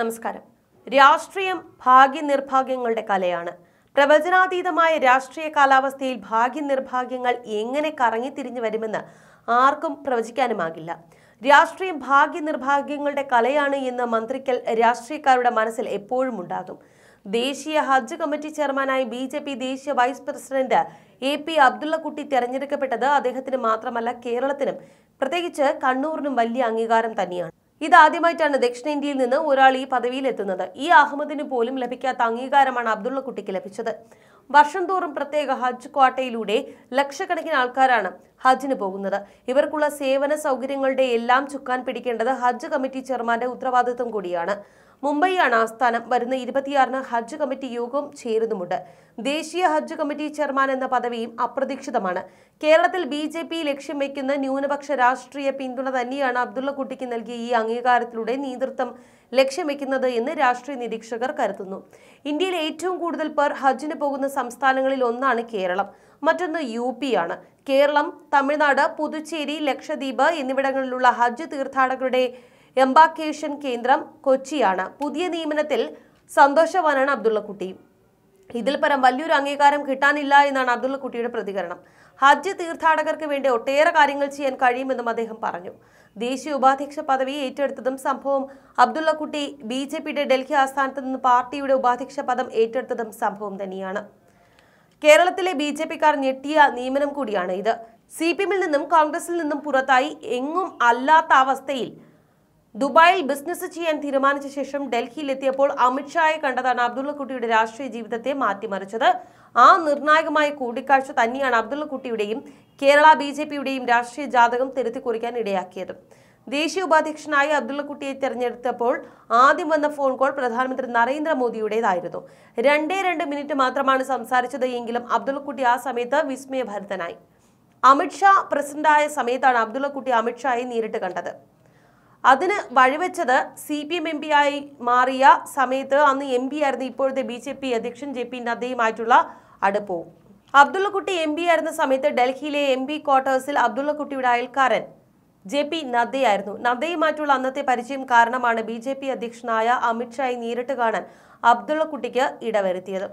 നമസ്കാരം രാഷ്ട്രീയം ഭാഗ്യനിർഭാഗ്യങ്ങളുടെ കലയാണ് പ്രവചനാതീതമായ രാഷ്ട്രീയ കാലാവസ്ഥയിൽ ഭാഗ്യനിർഭാഗ്യങ്ങൾ എങ്ങനെ കറങ്ങിത്തിരിഞ്ഞു വരുമെന്ന് ആർക്കും പ്രവചിക്കാനുമാകില്ല രാഷ്ട്രീയം ഭാഗ്യനിർഭാഗ്യങ്ങളുടെ കലയാണ് എന്ന മന്ത്രിക്കൽ രാഷ്ട്രീയക്കാരുടെ മനസ്സിൽ എപ്പോഴും ഉണ്ടാകും ദേശീയ ഹജ്ജ് കമ്മിറ്റി ചെയർമാനായി ബി ജെ പി ദേശീയ vice president A P Abdullakutty തെരഞ്ഞെടുക്കപ്പെട്ടത് അദ്ദേഹത്തിന് മാത്രമല്ല കേരളത്തിനും പ്രത്യേകിച്ച് കണ്ണൂരിനും വലിയ അംഗീകാരം തന്നെയാണ് ഇതാദ്യമായിട്ടാണ് ദക്ഷിണേന്ത്യയിൽ നിന്ന് ഒരാൾ ഈ പദവിയിലെത്തുന്നത് ഈ അഹമ്മദിന് പോലും ലഭിക്കാത്ത അംഗീകാരമാണ് അബ്ദുള്ള കുട്ടിക്ക് ലഭിച്ചത് വർഷം തോറും പ്രത്യേക ഹജ്ജ് ക്വാട്ടയിലൂടെ ലക്ഷക്കണക്കിന് ആൾക്കാരാണ് ഹജ്ജിന് പോകുന്നത് ഇവർക്കുള്ള സേവന സൗകര്യങ്ങളുടെ എല്ലാം ചുക്കാൻ പിടിക്കേണ്ടത് ഹജ്ജ് കമ്മിറ്റി ചെയർമാന്റെ ഉത്തരവാദിത്വം കൂടിയാണ് മുംബൈയാണ് ആസ്ഥാനം വരുന്ന ഇരുപത്തിയാറിന് ഹജ്ജ് കമ്മിറ്റി യോഗം ചേരുന്നുമുണ്ട് ദേശീയ ഹജ്ജ് കമ്മിറ്റി ചെയർമാൻ എന്ന പദവിയും അപ്രതീക്ഷിതമാണ് കേരളത്തിൽ ബി ജെ പി ലക്ഷ്യം വയ്ക്കുന്ന ന്യൂനപക്ഷ രാഷ്ട്രീയ പിന്തുണ തന്നെയാണ് അബ്ദുള്ളക്കുട്ടിക്ക് നൽകിയ ഈ അംഗീകാരത്തിലൂടെ നേതൃത്വം ലക്ഷ്യം വയ്ക്കുന്നത് എന്ന് രാഷ്ട്രീയ നിരീക്ഷകർ കരുതുന്നു ഇന്ത്യയിൽ ഏറ്റവും കൂടുതൽ പേർ ഹജ്ജിന് പോകുന്ന സംസ്ഥാനങ്ങളിൽ ഒന്നാണ് കേരളം മറ്റൊന്ന് യു ആണ് കേരളം തമിഴ്നാട് പുതുച്ചേരി ലക്ഷദ്വീപ് എന്നിവിടങ്ങളിലുള്ള ഹജ്ജ് തീർത്ഥാടകരുടെ എംബാക്കേഷൻ കേന്ദ്രം കൊച്ചിയാണ് പുതിയ നിയമനത്തിൽ സന്തോഷവാനാണ് അബ്ദുള്ളക്കുട്ടി ഇതിൽ പരം വലിയൊരു അംഗീകാരം കിട്ടാനില്ല എന്നാണ് അബ്ദുള്ളക്കുട്ടിയുടെ പ്രതികരണം ഹജ്ജ് തീർത്ഥാടകർക്ക് വേണ്ടി ഒട്ടേറെ കാര്യങ്ങൾ ചെയ്യാൻ കഴിയുമെന്നും അദ്ദേഹം പറഞ്ഞു ദേശീയ ഉപാധ്യക്ഷ പദവി ഏറ്റെടുത്തതും സംഭവം അബ്ദുള്ളക്കുട്ടി ബി ജെ പിയുടെ ഡൽഹി ആസ്ഥാനത്ത് നിന്ന് പാർട്ടിയുടെ ഉപാധ്യക്ഷ പദം ഏറ്റെടുത്തതും സംഭവം തന്നെയാണ് കേരളത്തിലെ ബി ജെ പിക്കാർ ഞെട്ടിയ നിയമനം കൂടിയാണ് ഇത് സി പി എമ്മിൽ നിന്നും കോൺഗ്രസിൽ നിന്നും പുറത്തായി എങ്ങും അല്ലാത്ത അവസ്ഥയിൽ ദുബായിൽ ബിസിനസ് ചെയ്യാൻ തീരുമാനിച്ച ശേഷം ഡൽഹിയിലെത്തിയപ്പോൾ അമിത്ഷായെ കണ്ടതാണ് അബ്ദുള്ളക്കുട്ടിയുടെ രാഷ്ട്രീയ ജീവിതത്തെ മാറ്റിമറിച്ചത് ആ നിർണായകമായ കൂടിക്കാഴ്ച തന്നെയാണ് അബ്ദുള്ളക്കുട്ടിയുടെയും കേരള ബി ജെ പിയുടെയും രാഷ്ട്രീയ ജാതകം കുറിക്കാൻ ഇടയാക്കിയത് ദേശീയ ഉപാധ്യക്ഷനായി അബ്ദുള്ളക്കുട്ടിയെ തെരഞ്ഞെടുത്തപ്പോൾ ആദ്യം വന്ന ഫോൺ കോൾ പ്രധാനമന്ത്രി നരേന്ദ്രമോദിയുടേതായിരുന്നു രണ്ടേ രണ്ട് മിനിറ്റ് മാത്രമാണ് സംസാരിച്ചത് എങ്കിലും അബ്ദുള്ളക്കുട്ടി ആ സമയത്ത് വിസ്മയഭരിതനായി അമിത്ഷാ പ്രസിഡന്റായ സമയത്താണ് അബ്ദുള്ളക്കുട്ടി അമിത്ഷായെ നേരിട്ട് കണ്ടത് അതിന് വഴിവെച്ചത് C P M M P ആയി മാറിയ സമയത്ത് അന്ന് എം പി ആയിരുന്ന ഇപ്പോഴത്തെ ബി ജെ പി അധ്യക്ഷൻ ജെ പി നദ്ദയുമായിട്ടുള്ള അടുപ്പവും അബ്ദുള്ളക്കുട്ടി എം പി ആയിരുന്ന സമയത്ത് ഡൽഹിയിലെ എം പി ക്വാർട്ടേഴ്സിൽ അബ്ദുള്ളക്കുട്ടിയുടെ അയൽക്കാരൻ ജെ പി നദ്ദയായിരുന്നു നദ്ദയുമായിട്ടുള്ള അന്നത്തെ പരിചയം കാരണമാണ് ബി ജെ പി അധ്യക്ഷനായ അമിത്ഷായി നേരിട്ട് കാണാൻ അബ്ദുള്ളക്കുട്ടിക്ക് ഇടവരുത്തിയത്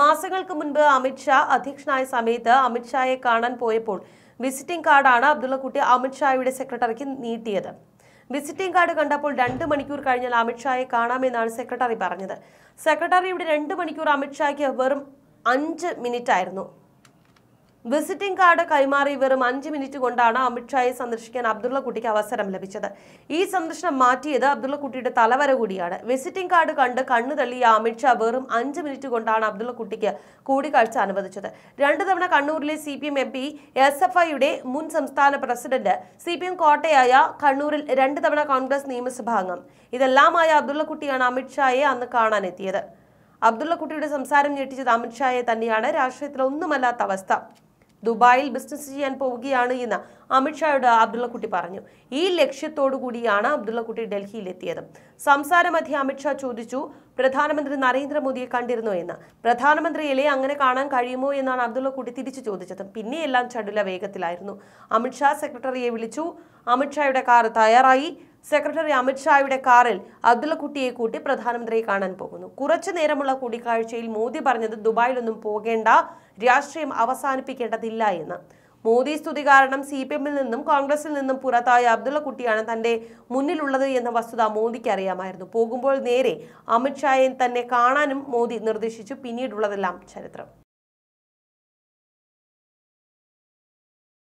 മാസങ്ങൾക്ക് മുൻപ് അമിത്ഷാ അധ്യക്ഷനായ സമയത്ത് അമിത്ഷായെ കാണാൻ പോയപ്പോൾ വിസിറ്റിംഗ് കാർഡാണ് അബ്ദുള്ളക്കുട്ടി അമിത്ഷായുടെ സെക്രട്ടറിക്ക് നീട്ടിയത് വിസിറ്റിംഗ് കാർഡ് കണ്ടപ്പോൾ രണ്ട് മണിക്കൂർ കഴിഞ്ഞാൽ അമിത്ഷായെ കാണാമെന്നാണ് സെക്രട്ടറി പറഞ്ഞത് സെക്രട്ടറിയുടെ രണ്ട് മണിക്കൂർ അമിത്ഷായ്ക്ക് വെറും അഞ്ച് മിനിറ്റ് ആയിരുന്നു വിസിറ്റിംഗ് കാർഡ് കൈമാറി വെറും അഞ്ച് മിനിറ്റ് കൊണ്ടാണ് അമിത്ഷായെ സന്ദർശിക്കാൻ കുട്ടിക്ക് അവസരം ലഭിച്ചത് ഈ സന്ദർശനം മാറ്റിയത് കുട്ടിയുടെ തലവര കൂടിയാണ് വിസിറ്റിംഗ് കാർഡ് കണ്ട് കണ്ണു തള്ളിയ അമിത്ഷാ വെറും അഞ്ച് മിനിറ്റ് കൊണ്ടാണ് കുട്ടിക്ക് കൂടിക്കാഴ്ച അനുവദിച്ചത് രണ്ടു തവണ കണ്ണൂരിലെ C P M M P S F ഐയുടെ മുൻ സംസ്ഥാന പ്രസിഡന്റ് സി പി എം കോട്ടയായ കണ്ണൂരിൽ രണ്ട് തവണ കോൺഗ്രസ് നിയമസഭാംഗം ഇതെല്ലാമായ കുട്ടിയാണ് അമിത്ഷായെ അന്ന് കാണാനെത്തിയത് കുട്ടിയുടെ സംസാരം ഞെട്ടിച്ചത് അമിത്ഷായെ തന്നെയാണ് രാഷ്ട്രീയത്തിലൊന്നുമല്ലാത്ത ഒന്നുമല്ലാത്ത അവസ്ഥ ദുബായിൽ ബിസിനസ് ചെയ്യാൻ പോവുകയാണ് എന്ന് അമിത്ഷായോട് അബ്ദുള്ളക്കുട്ടി പറഞ്ഞു ഈ ലക്ഷ്യത്തോടുകൂടിയാണ് അബ്ദുള്ളക്കുട്ടി ഡൽഹിയിലെത്തിയത് സംസാരമധ്യ അമിത്ഷാ ചോദിച്ചു പ്രധാനമന്ത്രി നരേന്ദ്രമോദിയെ കണ്ടിരുന്നു എന്ന് പ്രധാനമന്ത്രിയിലെ അങ്ങനെ കാണാൻ കഴിയുമോ എന്നാണ് അബ്ദുള്ളക്കുട്ടി തിരിച്ചു ചോദിച്ചത് പിന്നെയെല്ലാം ചടുല വേഗത്തിലായിരുന്നു അമിത്ഷാ സെക്രട്ടറിയെ വിളിച്ചു അമിത്ഷായുടെ കാർ തയ്യാറായി സെക്രട്ടറി അമിത്ഷായുടെ കാറിൽ അബ്ദുള്ളക്കുട്ടിയെ കൂട്ടി പ്രധാനമന്ത്രിയെ കാണാൻ പോകുന്നു കുറച്ചു നേരമുള്ള കൂടിക്കാഴ്ചയിൽ മോദി പറഞ്ഞത് ദുബായിലൊന്നും പോകേണ്ട രാഷ്ട്രീയം അവസാനിപ്പിക്കേണ്ടതില്ല എന്ന് മോദി സ്തുതി കാരണം സി പി എമ്മിൽ നിന്നും കോൺഗ്രസിൽ നിന്നും പുറത്തായ അബ്ദുള്ളക്കുട്ടിയാണ് തന്റെ മുന്നിലുള്ളത് എന്ന വസ്തുത മോദിക്ക് അറിയാമായിരുന്നു പോകുമ്പോൾ നേരെ അമിത്ഷായെ തന്നെ കാണാനും മോദി നിർദ്ദേശിച്ചു പിന്നീടുള്ളതെല്ലാം ചരിത്രം